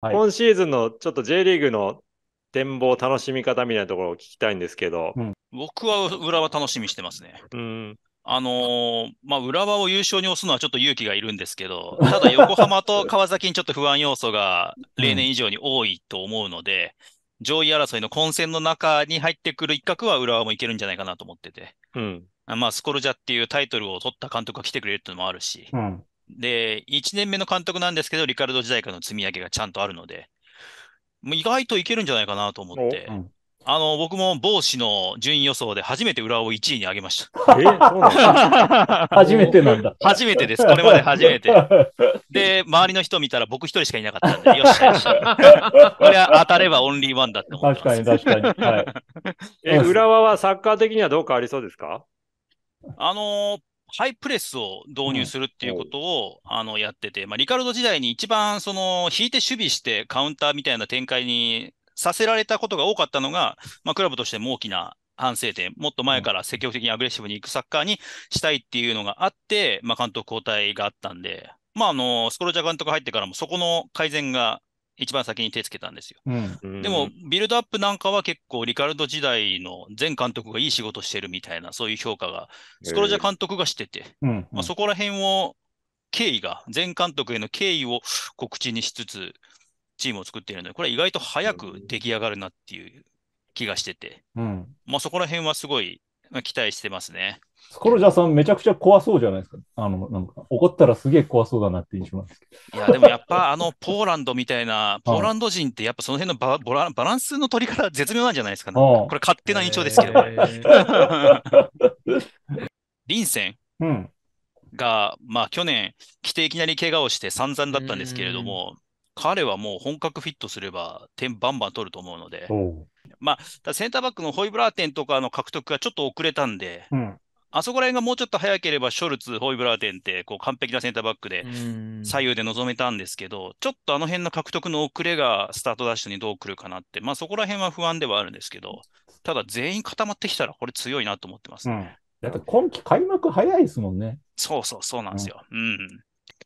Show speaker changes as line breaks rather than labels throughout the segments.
はい、今
シーズンのちょっと J リーグの展望、楽しみ方みたいなところを聞きたいんですけ
ど。うん、
僕は浦和楽しみしてますね。うんあのー、まあ、浦和を優勝に押すのはちょっと勇気がいるんですけど、ただ横浜と川崎にちょっと不安要素が例年以上に多いと思うので、うん、上位争いの混戦の中に入ってくる一角は浦和もいけるんじゃないかなと思ってて、うん、まあ、スコルジャっていうタイトルを取った監督が来てくれるっていうのもあるし、うん、で、1年目の監督なんですけど、リカルド時代からの積み上げがちゃんとあるので、もう意外といけるんじゃないかなと思って、うん、あの、僕も帽子の順位予想で初めて浦和を1位に上げまし
た。えそうなん 初めてなんだ。初めてです。これまで初めて。
で、周りの人見たら僕一人しかいなかったんで、よしよし。これは当たればオンリーワンだって思って確かに確かに。はい、え、浦
和はサッカー的にはどうかありそうですか
あのー、ハイプレスを導入するっていうことを、うん、あのやってて、まあ、リカルド時代に一番その引いて守備してカウンターみたいな展開にさせられたことが多かったのが、まあ、クラブとしても大きな反省点、もっと前から積極的にアグレッシブに行くサッカーにしたいっていうのがあって、まあ、監督交代があったんで、まあ、あのスコロジャ監督入ってからもそこの改善が一番先に手つけたんですよ。うん、でも、ビルドアップなんかは結構リカルド時代の前監督がいい仕事してるみたいな、そういう評価が、スコロジャ監督がしてて、えー、まあ、そこら辺を、敬意が、前監督への敬意を告知にしつつ、チームを作っているので、これは意外と早く出来上がるなっていう気がしてて、うん、まあ、そこら辺はすごい期待してますね。
スコロジャさん、めちゃくちゃ怖そうじゃないですか。あの、なんか、怒ったらすげえ怖そうだなって印象なんですけ
ど。いや、でもやっぱ、あの、ポーランドみたいな、ポーランド人って、やっぱその辺のバボラバランスの取り方、絶妙なんじゃないですかね。これ、勝手な印象ですけど。リンセンが、まあ、去年、来ていきなり怪我をして散々だったんですけれども、彼はもう本格フィットすれば点バンバン取ると思うので、まあ、センターバックのホイブラーテンとかの獲得がちょっと遅れたんで、うん、あそこら辺がもうちょっと早ければ、ショルツ、ホイブラーテンってこう完璧なセンターバックで左右で臨めたんですけど、ちょっとあの辺の獲得の遅れがスタートダッシュにどう来るかなって、まあ、そこら辺は不安ではあるんですけど、ただ全員固まってきたら、これ強いなと思ってますね。だ、っ、て今季開
幕早いですもんね。
そうそうそうなんですよ。うん、うん、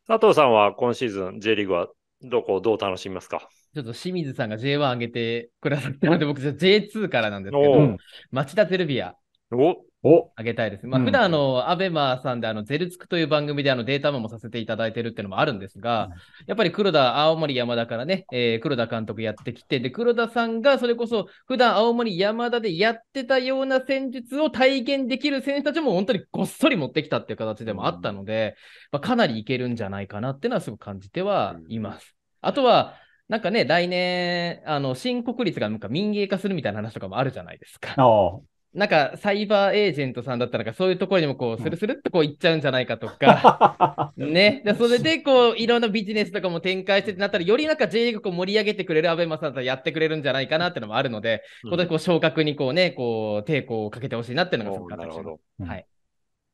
佐藤さんは今シーズン J リーグはどこをどう楽しみますか
ちょっと清水さんが J1 上げてくださったので、僕、じゃ J2 からなんですけど、町田ゼルビア。おをあげたいです。まあ、普段あの、アベマさんであの、ゼルツクという番組であの、データマンもさせていただいてるっていうのもあるんですが、やっぱり黒田、青森山田からね、えー、黒田監督やってきて、で、黒田さんがそれこそ、普段青森山田でやってたような戦術を体現できる選手たちも本当にごっそり持ってきたっていう形でもあったので、まあ、かなりいけるんじゃないかなっていうのはすごく感じてはいます。あとは、なんかね、来年、あの、新国立がなんか民営化するみたいな話とかもあるじゃないですか。なんかサイバーエージェントさんだったらそういうところにもこうスルスルっとこう行っちゃうんじゃないかとか、うん、ね、でそれでこういろんなビジネスとかも展開してってなったら、よりなんか J リーグを盛り上げてくれるアベマさんとやってくれるんじゃないかなっていうのもあるので、うん、ここでこう昇格にこう、ね、こう抵抗をかけてほしいなっていうのがすごく私の。はい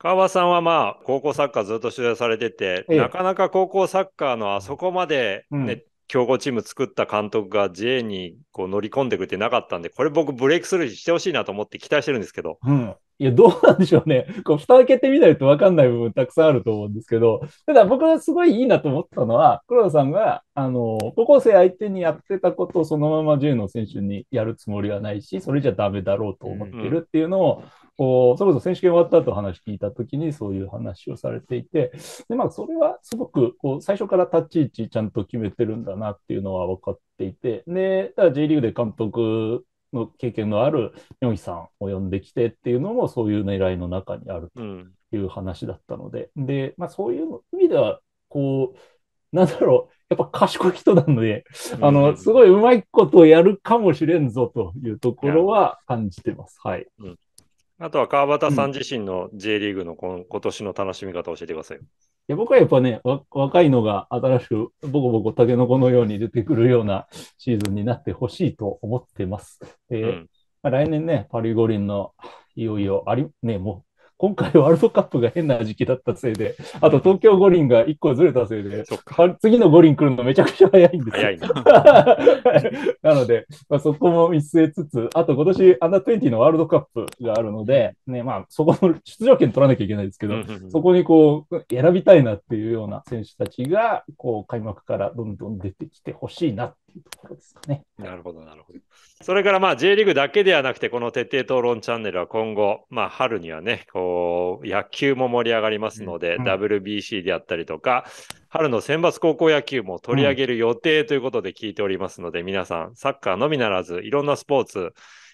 川場さんはまあ、高校サッカーずっと取材されてて、ええ、なかなか高校サッカーのあそこまで
ね、ね、強豪チ
ーム作った監督が J にこう乗り込んでくれてなかったんで、これ僕ブレイクスルーしてほしいなと思って期待
してるんですけど。うん。いや、どうなんでしょうね。こう、蓋開けてみないと分かんない部分たくさんあると思うんですけど、ただ僕がすごいいいなと思ったのは、黒田さんが、あの、高校生相手にやってたことをそのまま J の選手にやるつもりはないし、それじゃダメだろうと思ってるっていうのを、それこそ選手権終わった後話聞いた時にそういう話をされていて、でまあ、それはすごくこう最初から立ち位置ちゃんと決めてるんだなっていうのは分かっていて、で、だ J リーグで監督の経験のあるヨンヒさんを呼んできてっていうのもそういう狙いの中にあるという話だったので、うん、で、まあ、そういう意味では、こう、なんだろう、やっぱ賢い人なので、あの、すごいうまいことをやるかもしれんぞというところは感じてます。はい。うん
あとは川端さん自身の J リーグのこの、今年の楽しみ方を教えてください。い
や僕はやっぱね、若いのが新しくボコボコタケノコのように出てくるようなシーズンになってほしいと思ってます。で、うん、まあ、来年ね、パリ五輪のいよいよあり、ね、も今回ワールドカップが変な時期だったせいで、あと東京五輪が1個ずれたせいで、次の五輪来るのめちゃくちゃ早いんです早いな。なので、まあ、そこも見据えつつ、あと今年アンダー20のワールドカップがあるので、ね、まあそこの出場権取らなきゃいけないですけど、そこにこう選びたいなっていうような選手たちが、こう開幕からどんどん出てきてほしいなっいうところですかね。
なるほど、なるほど。それからまあ J リーグだけではなくて、この徹底討論チャンネルは今後、まあ春にはね、こう、野球も盛り上がりますので、うん、WBC であったりとか、春の選抜高校野球も取り上げる予定ということで聞いておりますので、うん、皆さん、サッカーのみならず、いろんなスポーツ、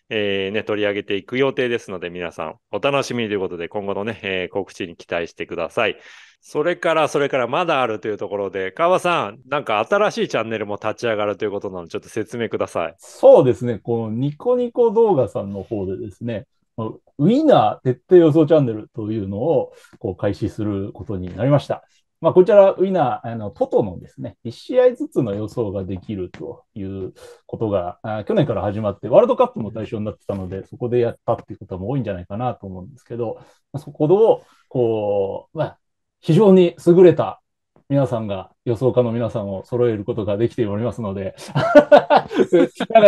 えー、ね、取り上げていく予定ですので、皆さんお楽しみにということで、今後のね、えー、告知に期待してください。それから、それからまだあるというところで、川さん、なんか新しいチャンネルも立ち上がるということなので、ちょっと説明ください。
そうですね、このニコニコ動画さんの方でですね、ウィナー徹底予想チャンネルというのをこう開始することになりました。まあ、こちら、ウィナー、あの、トトのですね、1試合ずつの予想ができるということが、あ去年から始まって、ワールドカップも対象になってたので、そこでやったっていうことも多いんじゃないかなと思うんですけど、まあ、そこを、こう、まあ、非常に優れた皆さんが、予想家の皆さんを揃えることができておりますので、だ か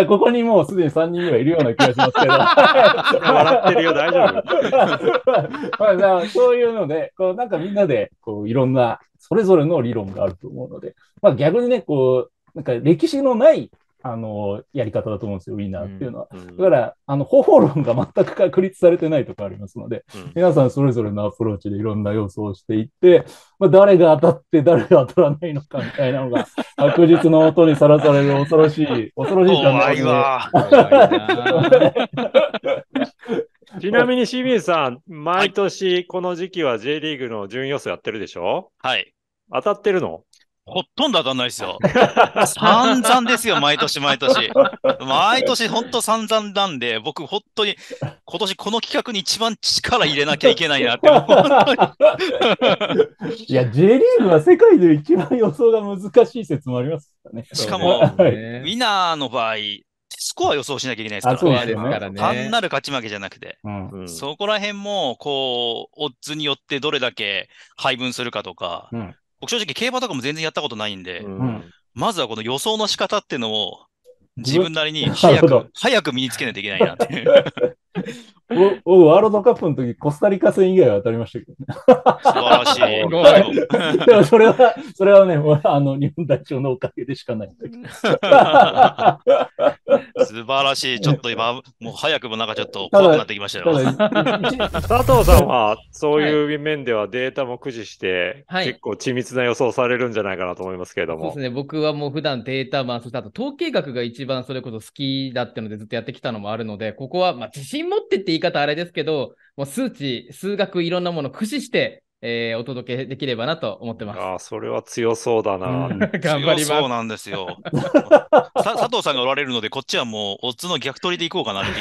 ここにもうすでに3人ぐらいいるような気がしますけど。笑ってるよ、大丈夫。まあ、まあ、そういうので、こうなんかみんなでこういろんな、それぞれの理論があると思うので、まあ、逆にね、こう、なんか歴史のないあの、やり方だと思うんですよ、ウィンナーっていうのは。うん、だから、あの、方法論が全く確立されてないとかありますので、うん、皆さんそれぞれのアプローチでいろんな要素をしていって、まあ、誰が当たって誰が当たらないのかみたいなのが、確 日の音にさらされる恐ろしい、恐ろしい怖いわ。
ちなみに清水さん、毎年この時期は J リーグの順位予想やってるでしょ
はい。当たってるのほとんど当たんないですよ。散々ですよ、毎年毎年。毎年本当散々なんで、僕本当に今年この企画に一番力入れなきゃいけないなって。いや、
J リーグは世界で一番予想が難しい説もありますかね。
しかも、ウィナーの場合、スコア予想しなきゃいけないですからね。単、ねなる勝ち負けじゃなくて、
うん、そ
こら辺も、こう、オッズによってどれだけ配分するかとか、うん、僕正直競馬とかも全然やったことないんで、うん、まずはこの予想の仕方っていうのを自分なりに 早く、早く身につけないといけないなっていう。
お、ワールドカップの時、コスタリカ戦以外は当たりましたけどね。
素晴らし
い。でもそれは、それはね、あの、日本代表のおかげでしかないんだけど。
素晴らしい。ちょっと今、もう早くもなんかちょっと怖くなってきまし
たよ。佐藤さんは、そういう面ではデータも駆使して、はい、結構緻密な予想されるんじゃないかなと思いますけれども。そうです
ね。僕はもう普段データマン、そしてあと統計学が一番それこそ好きだってのでずっとやってきたのもあるので、ここは、まあ、自信持ってって言い方あれですけど、もう数値、数学いろんなものを駆使してえー、お届けできればなと思ってま
す。ああ、それは強そうだな。頑張ります。そうなんですよ
佐藤さんがおられるので、こっちはもう、オッズの逆取りでいこうかなって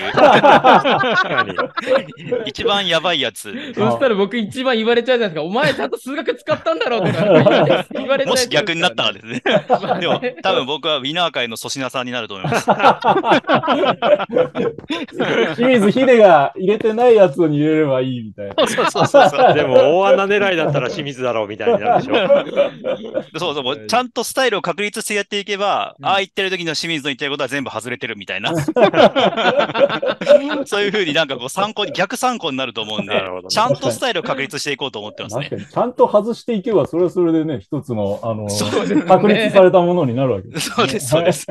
い
う。一番やばいやつ。そし
たら僕一番言われちゃうじゃないですか。お前ちゃんと数学使ったんだろうとか 言われちゃう、ね、も
し逆になったらですね。でも、多分僕はウィナー界の粗品さんになると思
います。
清水秀が入れてないやつに入れればいいみたい
な。そうそうそうそう。でも、大穴狙いだったら清水だろうみたいになるでしょ。そうそう、ちゃんとスタイルを確立してやっていけば、うん、ああ言ってる時の清水の言ってることは全部外れてるみたいな。そういうふうになんかこう参考に、逆参考になると思うんで、ちゃんとスタイルを確立していこうと思ってますね。
ちゃんと外していけば、それはそれでね、一つの、あの、ね、確立されたものになるわけで
す、ね、そうです、そうです。